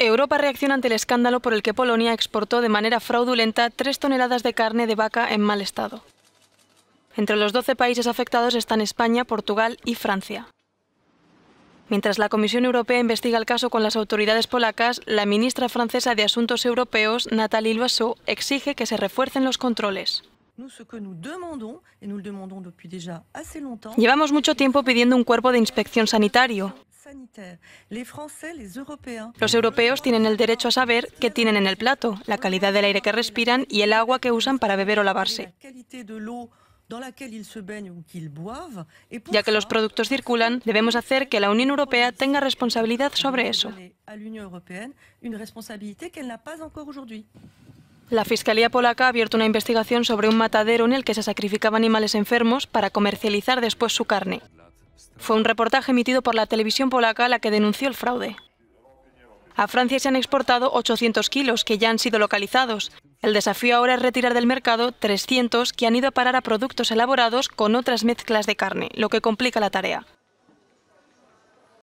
Europa reacciona ante el escándalo por el que Polonia exportó de manera fraudulenta tres toneladas de carne de vaca en mal estado. Entre los 12 países afectados están España, Portugal y Francia. Mientras la Comisión Europea investiga el caso con las autoridades polacas, la ministra francesa de Asuntos Europeos, Nathalie Loiseau, exige que se refuercen los controles. Llevamos mucho tiempo pidiendo un cuerpo de inspección sanitario, los europeos tienen el derecho a saber qué tienen en el plato, la calidad del aire que respiran y el agua que usan para beber o lavarse. Ya que los productos circulan, debemos hacer que la Unión Europea tenga responsabilidad sobre eso. La Fiscalía polaca ha abierto una investigación sobre un matadero en el que se sacrificaban animales enfermos para comercializar después su carne. Fue un reportaje emitido por la televisión polaca la que denunció el fraude. A Francia se han exportado 800 kilos que ya han sido localizados. El desafío ahora es retirar del mercado 300 que han ido a parar a productos elaborados con otras mezclas de carne, lo que complica la tarea.